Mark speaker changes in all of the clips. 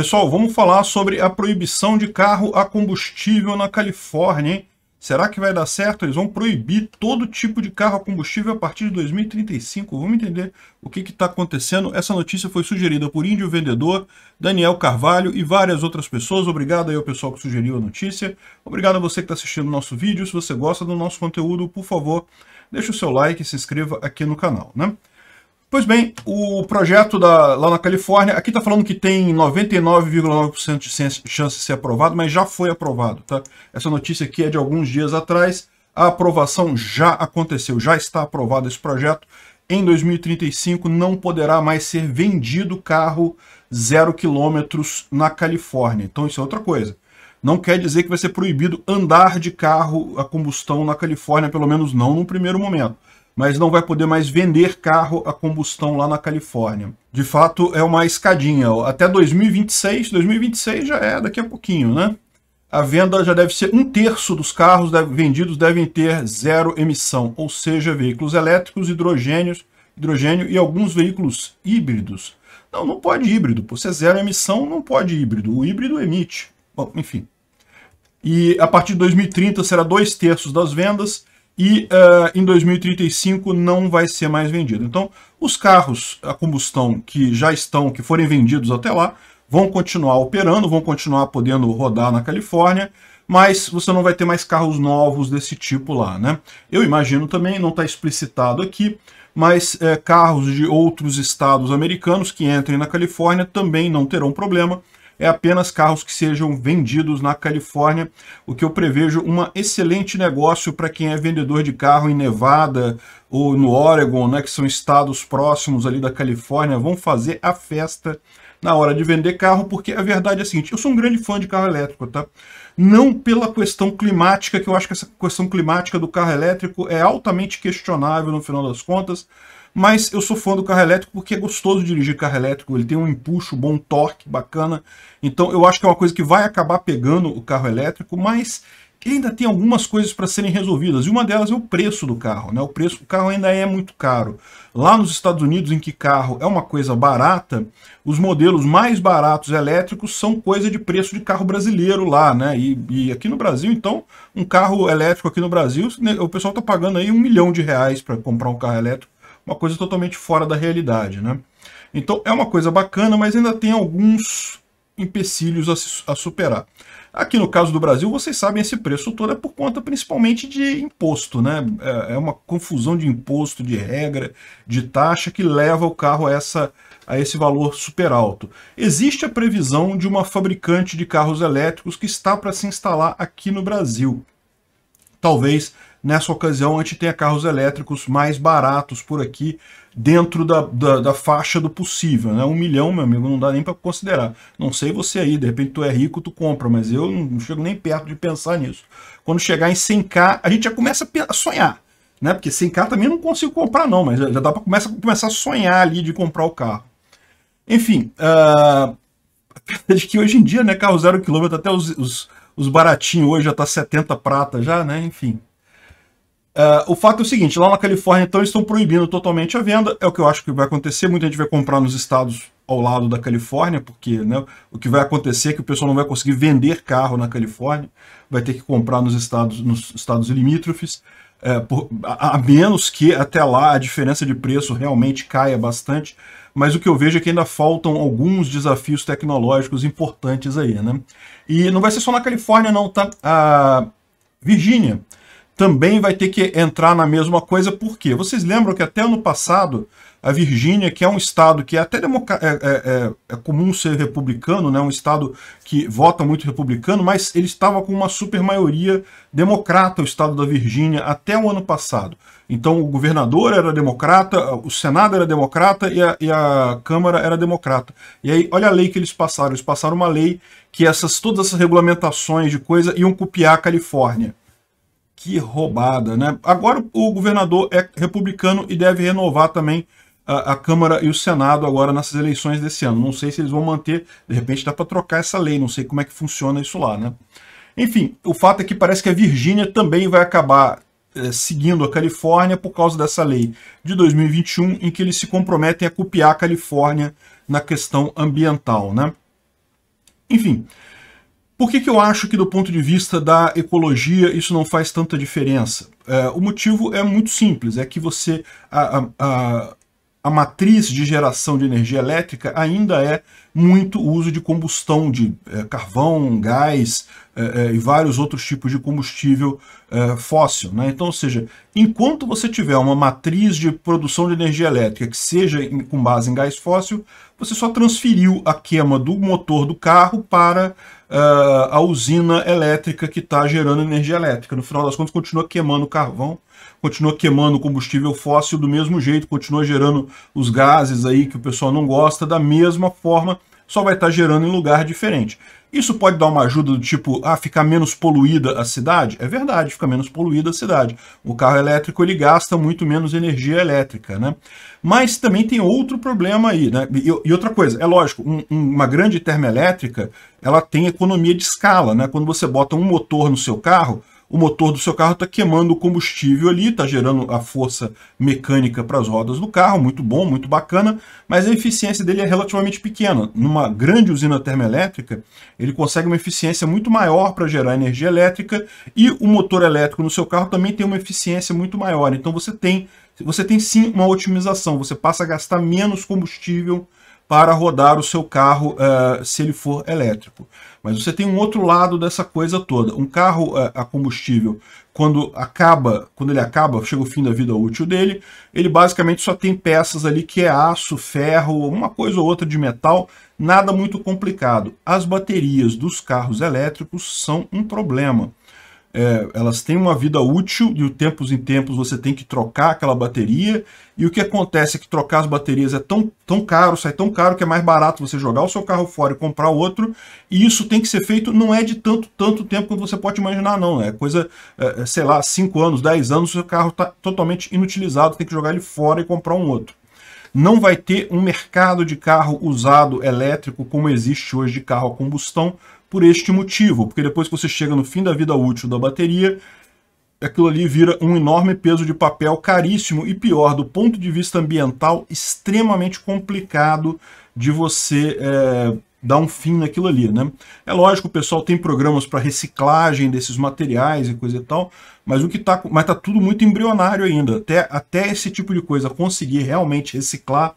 Speaker 1: Pessoal, vamos falar sobre a proibição de carro a combustível na Califórnia, hein? Será que vai dar certo? Eles vão proibir todo tipo de carro a combustível a partir de 2035. Vamos entender o que está acontecendo. Essa notícia foi sugerida por Índio Vendedor, Daniel Carvalho e várias outras pessoas. Obrigado aí ao pessoal que sugeriu a notícia. Obrigado a você que está assistindo o nosso vídeo. Se você gosta do nosso conteúdo, por favor, deixe o seu like e se inscreva aqui no canal, né? Pois bem, o projeto da, lá na Califórnia, aqui está falando que tem 99,9% de chance de ser aprovado, mas já foi aprovado. Tá? Essa notícia aqui é de alguns dias atrás. A aprovação já aconteceu, já está aprovado esse projeto. Em 2035 não poderá mais ser vendido carro zero quilômetros na Califórnia. Então isso é outra coisa. Não quer dizer que vai ser proibido andar de carro a combustão na Califórnia, pelo menos não no primeiro momento mas não vai poder mais vender carro a combustão lá na Califórnia. De fato, é uma escadinha. Até 2026, 2026 já é daqui a pouquinho, né? A venda já deve ser um terço dos carros vendidos devem ter zero emissão, ou seja, veículos elétricos, hidrogênios, hidrogênio e alguns veículos híbridos. Não, não pode híbrido. Por ser é zero emissão, não pode híbrido. O híbrido emite. Bom, enfim. E a partir de 2030 será dois terços das vendas e uh, em 2035 não vai ser mais vendido. Então, os carros a combustão que já estão, que forem vendidos até lá, vão continuar operando, vão continuar podendo rodar na Califórnia, mas você não vai ter mais carros novos desse tipo lá, né? Eu imagino também, não está explicitado aqui, mas é, carros de outros estados americanos que entrem na Califórnia também não terão problema, é apenas carros que sejam vendidos na Califórnia, o que eu prevejo um excelente negócio para quem é vendedor de carro em Nevada ou no Oregon, né, que são estados próximos ali da Califórnia, vão fazer a festa na hora de vender carro, porque a verdade é a seguinte, eu sou um grande fã de carro elétrico, tá? Não pela questão climática, que eu acho que essa questão climática do carro elétrico é altamente questionável no final das contas, mas eu sou fã do carro elétrico porque é gostoso dirigir carro elétrico, ele tem um empuxo, bom torque, bacana, então eu acho que é uma coisa que vai acabar pegando o carro elétrico, mas ele ainda tem algumas coisas para serem resolvidas, e uma delas é o preço do carro, né? o preço do carro ainda é muito caro. Lá nos Estados Unidos, em que carro é uma coisa barata, os modelos mais baratos elétricos são coisa de preço de carro brasileiro lá, né? E, e aqui no Brasil, então, um carro elétrico aqui no Brasil, né, o pessoal está pagando aí um milhão de reais para comprar um carro elétrico, uma coisa totalmente fora da realidade, né? Então é uma coisa bacana, mas ainda tem alguns empecilhos a, a, superar. Aqui no caso do Brasil, vocês sabem, esse preço todo é por conta principalmente de imposto, né? É, é uma confusão de imposto, de regra, de taxa que leva o carro a, essa, a esse valor super alto. Existe a previsão de uma fabricante de carros elétricos que está para se instalar aqui no Brasil. Talvez Nessa ocasião, a gente tem carros elétricos mais baratos por aqui, dentro da, da, da, faixa do possível. Né? Um milhão, meu amigo, não dá nem para considerar. Não sei você aí, de repente tu é rico, tu compra, mas eu não chego nem perto de pensar nisso. Quando chegar em 100k, a gente já começa a sonhar. Né? Porque 100k também não consigo comprar não, mas já dá para começar, começar a sonhar ali de comprar o carro. Enfim, uh, ah, de que hoje em dia, né, carro zero quilômetro, até os, os, os baratinhos hoje já tá 70 prata já, né, enfim. Uh, o fato é o seguinte, lá na Califórnia, então, estão proibindo totalmente a venda, é o que eu acho que vai acontecer, muita gente vai comprar nos estados ao lado da Califórnia, porque né, o que vai acontecer é que o pessoal não vai conseguir vender carro na Califórnia, vai ter que comprar nos estados, nos estados limítrofes, é, por, a, a menos que até lá a diferença de preço realmente caia bastante, mas o que eu vejo é que ainda faltam alguns desafios tecnológicos importantes aí, né? E não vai ser só na Califórnia não, tá? A Virgínia, também vai ter que entrar na mesma coisa, por quê? Vocês lembram que até ano passado, a Virgínia, que é um estado que é até é, é, é, é, comum ser republicano, né? um estado que vota muito republicano, mas ele estava com uma super maioria democrata, o estado da Virgínia, até o ano passado. Então o governador era democrata, o Senado era democrata e a, e a Câmara era democrata. E aí, olha a lei que eles passaram. Eles passaram uma lei que essas, todas essas regulamentações de coisa iam copiar a Califórnia. Que roubada, né? Agora o governador é republicano e deve renovar também a, a, Câmara e o Senado agora nessas eleições desse ano. Não sei se eles vão manter, de repente dá para trocar essa lei, não sei como é que funciona isso lá, né? Enfim, o fato é que parece que a Virgínia também vai acabar é, seguindo a Califórnia por causa dessa lei de 2021, em que eles se comprometem a copiar a Califórnia na questão ambiental, né? Enfim, por que, que eu acho que do ponto de vista da ecologia isso não faz tanta diferença? É, o motivo é muito simples, é que você... A, a, a matriz de geração de energia elétrica ainda é muito uso de combustão de é, carvão, gás é, é, e vários outros tipos de combustível é, fóssil. Né? Então, ou seja, enquanto você tiver uma matriz de produção de energia elétrica que seja em, com base em gás fóssil, você só transferiu a queima do motor do carro para ah, a usina elétrica que está gerando energia elétrica. No final das contas, continua queimando carvão, continua queimando combustível fóssil do mesmo jeito, continua gerando os gases aí que o pessoal não gosta, da mesma forma só vai estar gerando em lugar diferente. Isso pode dar uma ajuda do tipo, ah, ficar menos poluída a cidade? É verdade, fica menos poluída a cidade. O carro elétrico ele gasta muito menos energia elétrica, né? Mas também tem outro problema aí, né? E, e outra coisa, é lógico, um, uma grande termoelétrica, ela tem economia de escala, né? Quando você bota um motor no seu carro, o motor do seu carro está queimando o combustível ali, está gerando a força mecânica para as rodas do carro, muito bom, muito bacana, mas a eficiência dele é relativamente pequena. Numa grande usina termoelétrica, ele consegue uma eficiência muito maior para gerar energia elétrica e o motor elétrico no seu carro também tem uma eficiência muito maior. Então você tem, você tem sim uma otimização, você passa a gastar menos combustível para rodar o seu carro uh, se ele for elétrico. Mas você tem um outro lado dessa coisa toda. Um carro uh, a combustível, quando acaba, quando ele acaba, chega o fim da vida útil dele, ele basicamente só tem peças ali que é aço, ferro, uma coisa ou outra de metal, nada muito complicado. As baterias dos carros elétricos são um problema é, elas têm uma vida útil e de tempos em tempos você tem que trocar aquela bateria. E o que acontece é que trocar as baterias é tão, tão caro, sai tão caro que é mais barato você jogar o seu carro fora e comprar outro. E isso tem que ser feito, não é de tanto, tanto tempo quanto você pode imaginar, não. É coisa, é, é sei lá, 5 anos, 10 anos, o seu carro está totalmente inutilizado, tem que jogar ele fora e comprar um outro não vai ter um mercado de carro usado elétrico como existe hoje de carro a combustão, por este motivo, porque depois que você chega no fim da vida útil da bateria, aquilo ali vira um enorme peso de papel caríssimo e pior, do ponto de vista ambiental, extremamente complicado de você é, dar um fim naquilo ali, né? É lógico, o pessoal tem programas para reciclagem desses materiais e coisa e tal, mas o que tá mas tá tudo muito embrionário ainda. Até, até esse tipo de coisa conseguir realmente reciclar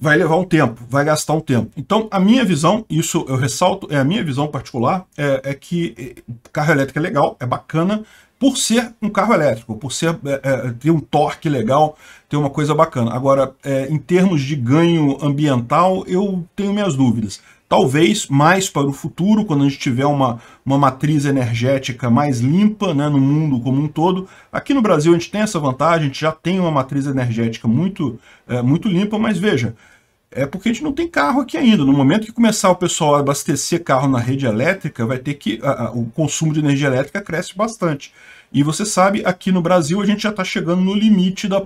Speaker 1: vai levar um tempo, vai gastar um tempo. Então, a minha visão, isso eu ressalto, é a minha visão particular, é, é que eh, carro elétrico é legal, é bacana, por ser um carro elétrico, por ser, é, é, ter um torque legal, ter uma coisa bacana. Agora, é, em termos de ganho ambiental, eu tenho minhas dúvidas. Talvez mais para o futuro, quando a gente tiver uma, uma matriz energética mais limpa né, no mundo como um todo. Aqui no Brasil a gente tem essa vantagem, a gente já tem uma matriz energética muito, é, muito limpa, mas veja, é porque a gente não tem carro aqui ainda. No momento que começar o pessoal a abastecer carro na rede elétrica, vai ter que a, a, o consumo de energia elétrica cresce bastante. E você sabe, aqui no Brasil a gente já está chegando no limite do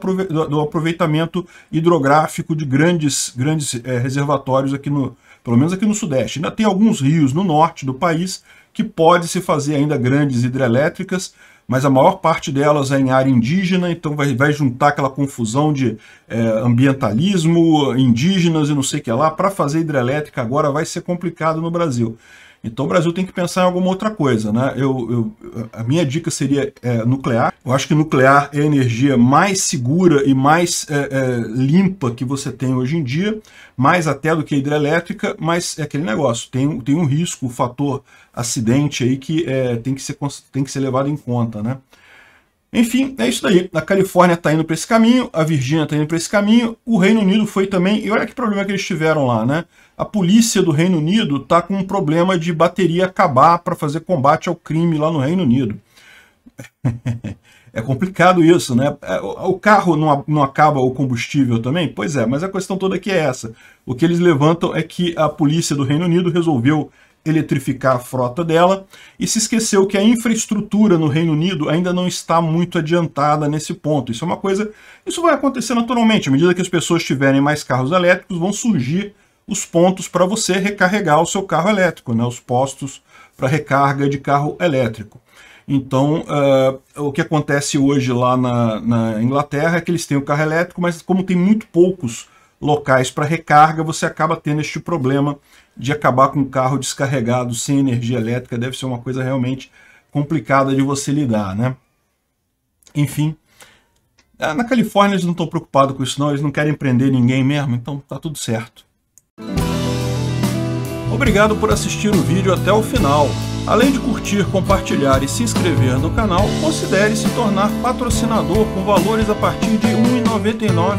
Speaker 1: aproveitamento hidrográfico de grandes, grandes é, reservatórios aqui no, pelo menos aqui no Sudeste. Ainda tem alguns rios no norte do país que pode se fazer ainda grandes hidrelétricas, mas a maior parte delas é em área indígena, então vai, vai juntar aquela confusão de é, ambientalismo, indígenas e não sei o que lá, para fazer hidrelétrica agora vai ser complicado no Brasil. Então o Brasil tem que pensar em alguma outra coisa, né? Eu, eu a minha dica seria é, nuclear. Eu acho que nuclear é a energia mais segura e mais é, é, limpa que você tem hoje em dia, mais até do que a hidrelétrica, mas é aquele negócio, tem, tem um risco, o um fator acidente aí que é, tem, que ser, tem que ser levado em conta, né? Enfim, é isso daí. A Califórnia está indo para esse caminho, a Virgínia está indo para esse caminho, o Reino Unido foi também, e olha que problema que eles tiveram lá, né? A polícia do Reino Unido está com um problema de bateria acabar para fazer combate ao crime lá no Reino Unido. é complicado isso, né? É, o carro não, não acaba o combustível também? Pois é, mas a questão toda aqui é essa. O que eles levantam é que a polícia do Reino Unido resolveu eletrificar a frota dela e se esqueceu que a infraestrutura no Reino Unido ainda não está muito adiantada nesse ponto. Isso é uma coisa, isso vai acontecer naturalmente, à medida que as pessoas tiverem mais carros elétricos, vão surgir os pontos para você recarregar o seu carro elétrico, né, os postos para recarga de carro elétrico. Então, uh, o que acontece hoje lá na, na Inglaterra é que eles têm o carro elétrico, mas como tem muito poucos locais para recarga, você acaba tendo este problema de acabar com um carro descarregado sem energia elétrica deve ser uma coisa realmente complicada de você lidar, né? Enfim, ah, na Califórnia eles não estão preocupados com isso não, eles não querem prender ninguém mesmo, então tá tudo certo. Obrigado por assistir o vídeo até o final. Além de curtir, compartilhar e se inscrever no canal, considere se tornar patrocinador com valores a partir de R$ 1,99